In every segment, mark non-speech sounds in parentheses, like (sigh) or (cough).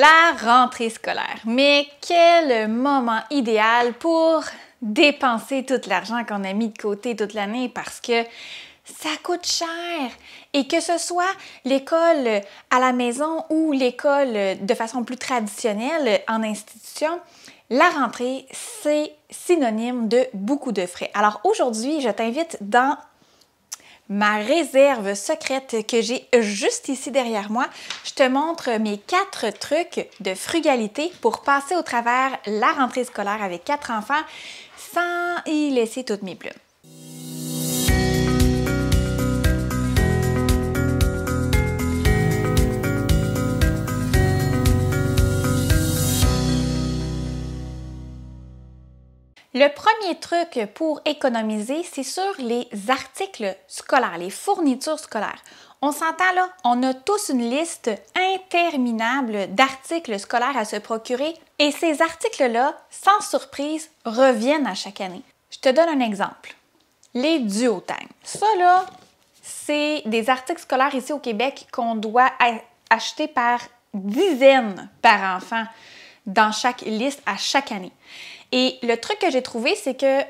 La rentrée scolaire. Mais quel moment idéal pour dépenser tout l'argent qu'on a mis de côté toute l'année parce que ça coûte cher. Et que ce soit l'école à la maison ou l'école de façon plus traditionnelle en institution, la rentrée, c'est synonyme de beaucoup de frais. Alors aujourd'hui, je t'invite dans ma réserve secrète que j'ai juste ici derrière moi. Je te montre mes quatre trucs de frugalité pour passer au travers la rentrée scolaire avec quatre enfants sans y laisser toutes mes plumes. Le premier truc pour économiser, c'est sur les articles scolaires, les fournitures scolaires. On s'entend là, on a tous une liste interminable d'articles scolaires à se procurer et ces articles-là, sans surprise, reviennent à chaque année. Je te donne un exemple. Les duotèmes. Ça là, c'est des articles scolaires ici au Québec qu'on doit acheter par dizaines par enfant dans chaque liste à chaque année. Et le truc que j'ai trouvé, c'est que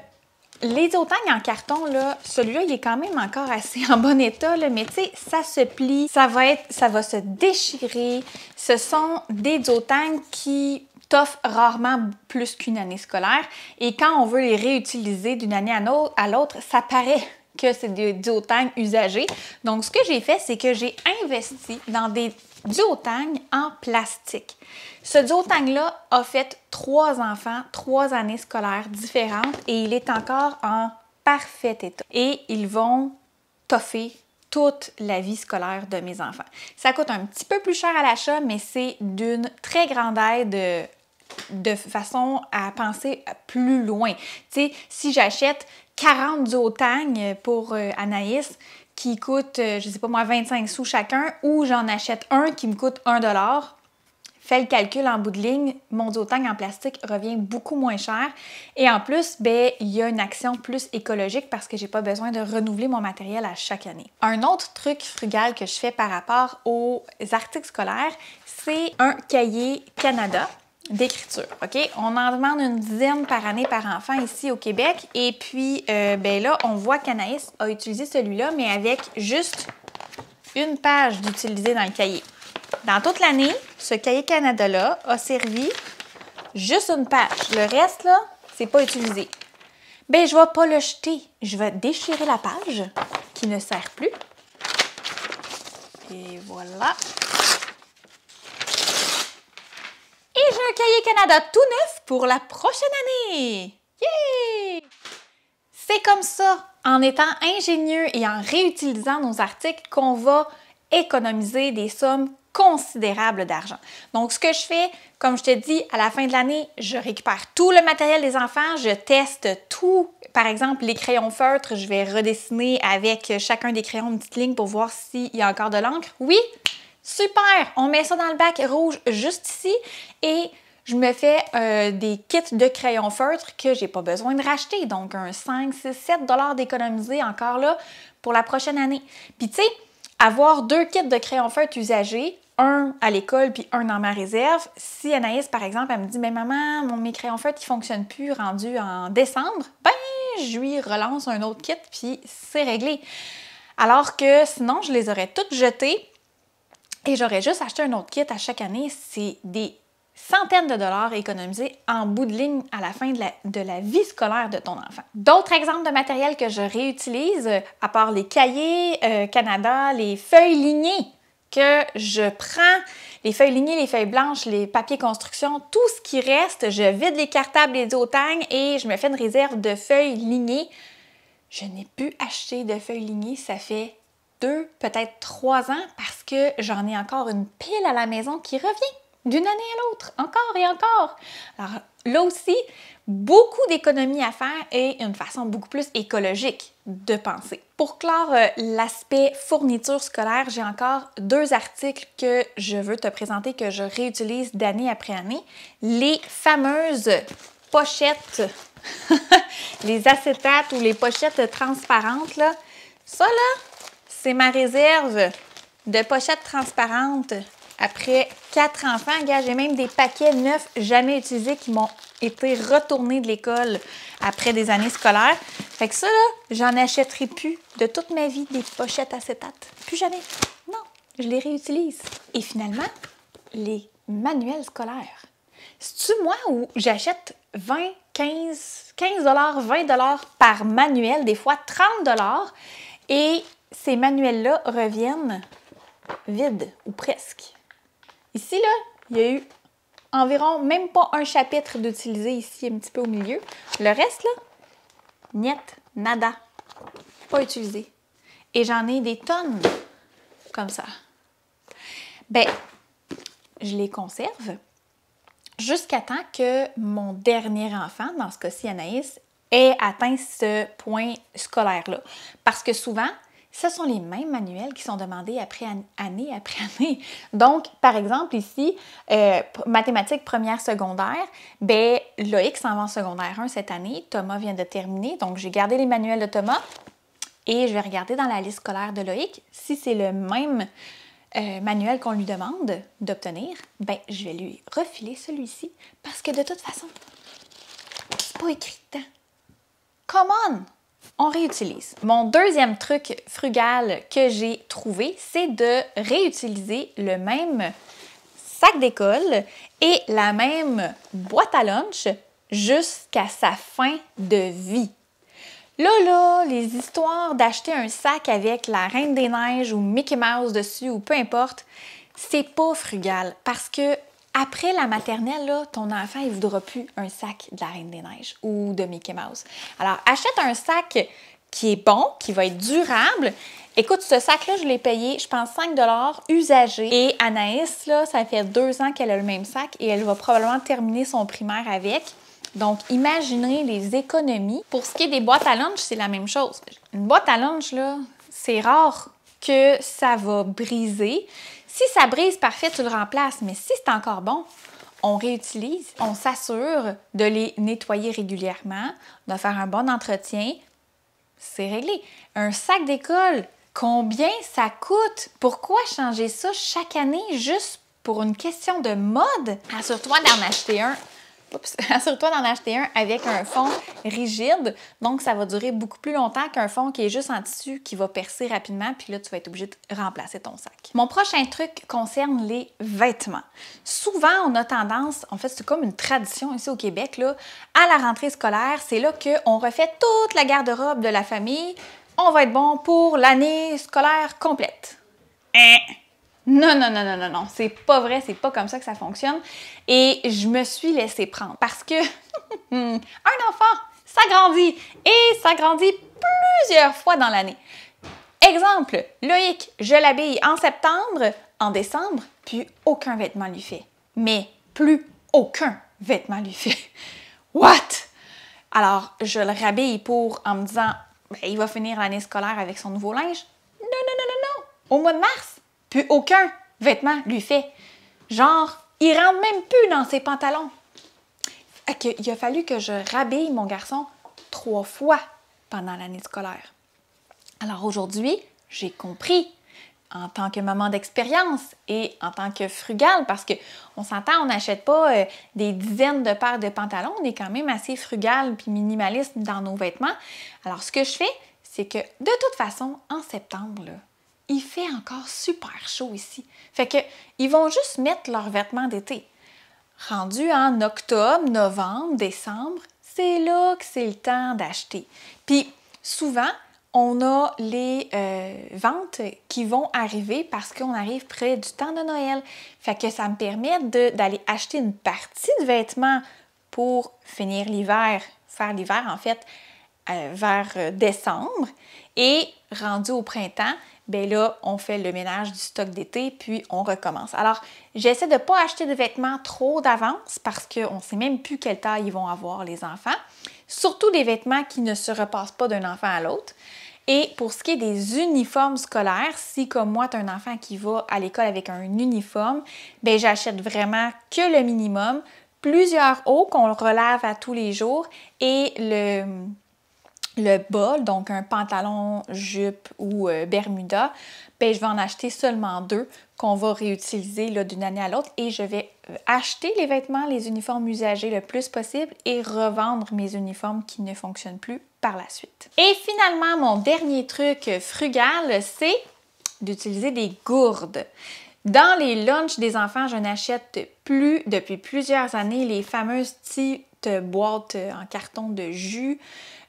les diotangues en carton, là, celui-là, il est quand même encore assez (laughs) en bon état, mais tu sais, ça se plie, ça va être, ça va se déchirer. Ce sont des diotangues qui t'offrent rarement plus qu'une année scolaire. Et quand on veut les réutiliser d'une année à l'autre, ça paraît (laughs) que c'est des, diotangues usagés. Donc, ce que j'ai fait, c'est que j'ai investi dans des duotang en plastique. Ce duotang-là a fait trois enfants, trois années scolaires différentes et il est encore en parfait état. Et ils vont toffer toute la vie scolaire de mes enfants. Ça coûte un petit peu plus cher à l'achat, mais c'est d'une très grande aide de façon à penser plus loin. Tu sais, si j'achète 40 duotangs pour euh, Anaïs, qui coûte, euh, je sais pas moi, 25 sous chacun, ou j'en achète un qui me coûte 1 Fais le calcul en bout de ligne, mon Zotang en plastique revient beaucoup moins cher. Et en plus, ben, il y a une action plus écologique parce que j'ai pas besoin de renouveler mon matériel à chaque année. Un autre truc frugal que je fais par rapport aux articles scolaires, c'est un cahier Canada d'écriture. OK? On en demande une dizaine par année par enfant ici au Québec. Et puis, euh, ben là, on voit qu'Anaïs a utilisé celui-là, mais avec juste une page d'utiliser dans le cahier. Dans toute l'année, ce cahier Canada-là a servi juste une page. Le reste, là, c'est pas utilisé. Ben, je vais pas le jeter. Je vais déchirer la page qui ne sert plus. Et voilà. Cahier Canada tout neuf pour la prochaine année! yay! C'est comme ça, en étant ingénieux et en réutilisant nos articles, qu'on va économiser des sommes considérables d'argent. Donc, ce que je fais, comme je te dis, à la fin de l'année, je récupère tout le matériel des enfants, je teste tout. Par exemple, les crayons feutres, je vais redessiner avec chacun des crayons une petite ligne pour voir s'il y a encore de l'encre. Oui, super! On met ça dans le bac rouge juste ici et je me fais euh, des kits de crayons feutres que j'ai pas besoin de racheter. Donc, un 5, 6, 7 dollars d'économiser encore là pour la prochaine année. Puis, tu sais, avoir deux kits de crayons feutres usagés, un à l'école puis un dans ma réserve. Si Anaïs, par exemple, elle me dit Mais maman, mon, mes crayons feutres, ils fonctionnent plus, rendus en décembre, ben, je lui relance un autre kit puis c'est réglé. Alors que sinon, je les aurais toutes jetées et j'aurais juste acheté un autre kit à chaque année. C'est des centaines de dollars économisés en bout de ligne à la fin de la, vie scolaire de ton enfant. D'autres exemples de matériel que je réutilise, euh, à part les cahiers euh, Canada, les feuilles lignées que je prends, les feuilles lignées, les feuilles blanches, les papiers construction, tout ce qui reste, je vide les cartables et les et je me fais une réserve de feuilles lignées. Je n'ai pu acheter de feuilles lignées, ça fait deux, peut-être trois ans parce que j'en ai encore une pile à la maison qui revient d'une année à l'autre, encore et encore. Alors là aussi, beaucoup d'économies à faire et une façon beaucoup plus écologique de penser. Pour clore euh, l'aspect fourniture scolaire, j'ai encore deux articles que je veux te présenter que je réutilise d'année après année. Les fameuses pochettes, (laughs) les acétates ou les pochettes transparentes, là. ça là, c'est ma réserve de pochettes transparentes après quatre enfants, j'ai même des paquets neufs jamais utilisés qui m'ont été retournés de l'école après des années scolaires. Fait que ça, j'en achèterai plus de toute ma vie des pochettes à acétates. Plus jamais. Non, je les réutilise. Et finalement, les manuels scolaires. C'est-tu moi où j'achète 20, 15, 15 20 par manuel, des fois 30 et ces manuels-là reviennent vides ou presque. Ici, là, il y a eu environ même pas un chapitre d'utiliser ici, un petit peu au milieu. Le reste, là, niet, nada, pas utilisé. Et j'en ai des tonnes comme ça. Ben, je les conserve jusqu'à temps que mon dernier enfant, dans ce cas-ci Anaïs, ait atteint ce point scolaire-là. Parce que souvent, ce sont les mêmes manuels qui sont demandés après année après (laughs) année. Donc, par exemple, ici, euh, mathématiques première secondaire, ben, Loïc s'en va en secondaire 1 cette année, Thomas vient de terminer, donc j'ai gardé les manuels de Thomas et je vais regarder dans la liste scolaire de Loïc si c'est le même euh, manuel qu'on lui demande d'obtenir, ben, je vais lui refiler celui-ci parce que de toute façon, c'est pas écrit Come on! on réutilise. Mon deuxième truc frugal que j'ai trouvé, c'est de réutiliser le même sac d'école et la même boîte à lunch jusqu'à sa fin de vie. Là, là, les histoires d'acheter un sac avec la Reine des Neiges ou Mickey Mouse dessus ou peu importe, c'est pas frugal parce que après la maternelle, ton enfant, il ne voudra plus un sac de la Reine des Neiges ou de Mickey Mouse. Alors, achète un sac qui est bon, qui va être durable. Écoute, ce sac-là, je l'ai payé, je pense, 5 usagé. Et Anaïs, là, ça fait deux ans qu'elle a le même sac et elle va probablement terminer son primaire avec. Donc, imaginez les économies. Pour ce qui est des boîtes à lunch, c'est la même chose. Une boîte à lunch, c'est rare que ça va briser. Si ça brise, parfait, tu le remplaces. Mais si c'est encore bon, on réutilise, on s'assure de les nettoyer régulièrement, de faire un bon entretien. C'est réglé. Un sac d'école, combien ça coûte? Pourquoi changer ça chaque année juste pour une question de mode? Assure-toi d'en acheter un (laughs) assure-toi d'en acheter un avec un fond rigide. Donc, ça va durer beaucoup plus longtemps qu'un fond qui est juste en tissu qui va percer rapidement. Puis là, tu vas être obligé de remplacer ton sac. Mon prochain truc concerne les vêtements. Souvent, on a tendance, en fait, c'est comme une tradition ici au Québec, là, à la rentrée scolaire, c'est là qu'on refait toute la garde-robe de la famille. On va être bon pour l'année scolaire complète. Hein? Non, non, non, non, non, non, c'est pas vrai, c'est pas comme ça que ça fonctionne. Et je me suis laissé prendre parce que (laughs) un enfant, ça grandit et ça grandit plusieurs fois dans l'année. Exemple, Loïc, je l'habille en septembre, en décembre, puis aucun vêtement lui fait. Mais plus aucun vêtement lui fait. (laughs) What? Alors, je le rhabille pour en me disant, ben, il va finir l'année scolaire avec son nouveau linge. Non, non, non, non, non. Au mois de mars, aucun vêtement lui fait. Genre, il rentre même plus dans ses pantalons. Il a fallu que je rhabille mon garçon trois fois pendant l'année scolaire. Alors aujourd'hui, j'ai compris en tant que maman d'expérience et en tant que frugale, parce qu'on s'entend, on n'achète pas euh, des dizaines de paires de pantalons, on est quand même assez frugal puis minimaliste dans nos vêtements. Alors ce que je fais, c'est que de toute façon, en septembre, il fait encore super chaud ici. Fait que ils vont juste mettre leurs vêtements d'été. Rendu en octobre, novembre, décembre, c'est là que c'est le temps d'acheter. Puis souvent, on a les euh, ventes qui vont arriver parce qu'on arrive près du temps de Noël. Fait que ça me permet d'aller acheter une partie de vêtements pour finir l'hiver, faire l'hiver en fait, euh, vers euh, décembre. Et rendu au printemps, ben là, on fait le ménage du stock d'été, puis on recommence. Alors, j'essaie de ne pas acheter de vêtements trop d'avance parce qu'on ne sait même plus quelle taille ils vont avoir les enfants. Surtout des vêtements qui ne se repassent pas d'un enfant à l'autre. Et pour ce qui est des uniformes scolaires, si comme moi, tu as un enfant qui va à l'école avec un uniforme, ben j'achète vraiment que le minimum, plusieurs hauts qu'on relève à tous les jours et le le bol, donc un pantalon, jupe ou euh, bermuda, ben, je vais en acheter seulement deux qu'on va réutiliser d'une année à l'autre et je vais euh, acheter les vêtements, les uniformes usagés le plus possible et revendre mes uniformes qui ne fonctionnent plus par la suite. Et finalement, mon dernier truc frugal, c'est d'utiliser des gourdes. Dans les lunchs des enfants, je n'achète plus depuis plusieurs années les fameuses petites boîtes en carton de jus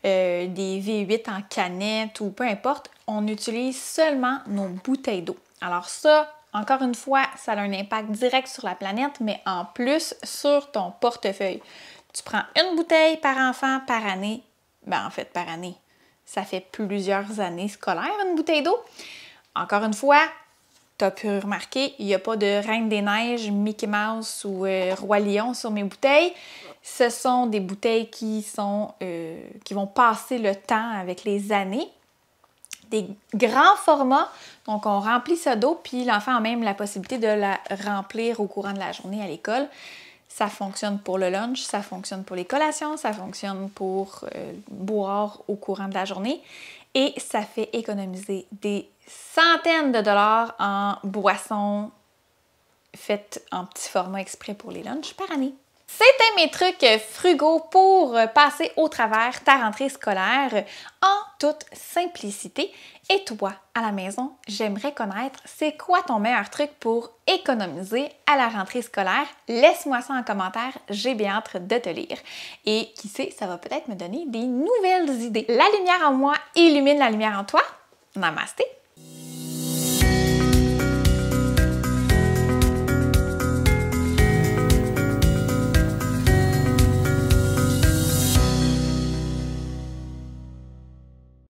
euh, des V8 en canette ou peu importe, on utilise seulement nos bouteilles d'eau. Alors ça, encore une fois, ça a un impact direct sur la planète, mais en plus sur ton portefeuille. Tu prends une bouteille par enfant par année, ben en fait par année. Ça fait plusieurs années scolaires une bouteille d'eau. Encore une fois, T'as pu remarquer, il n'y a pas de Reine des Neiges, Mickey Mouse ou euh, Roi Lion sur mes bouteilles. Ce sont des bouteilles qui, sont, euh, qui vont passer le temps avec les années. Des grands formats, donc on remplit ça d'eau, puis l'enfant a même la possibilité de la remplir au courant de la journée à l'école. Ça fonctionne pour le lunch, ça fonctionne pour les collations, ça fonctionne pour euh, boire au courant de la journée et ça fait économiser des centaines de dollars en boissons faites en petit format exprès pour les lunchs par année. C'était mes trucs euh, frugaux pour euh, passer au travers ta rentrée scolaire en toute simplicité. Et toi, à la maison, j'aimerais connaître c'est quoi ton meilleur truc pour économiser à la rentrée scolaire. Laisse-moi ça en commentaire, j'ai bien hâte de te lire. Et qui sait, ça va peut-être me donner des nouvelles idées. La lumière en moi illumine la lumière en toi. Namasté!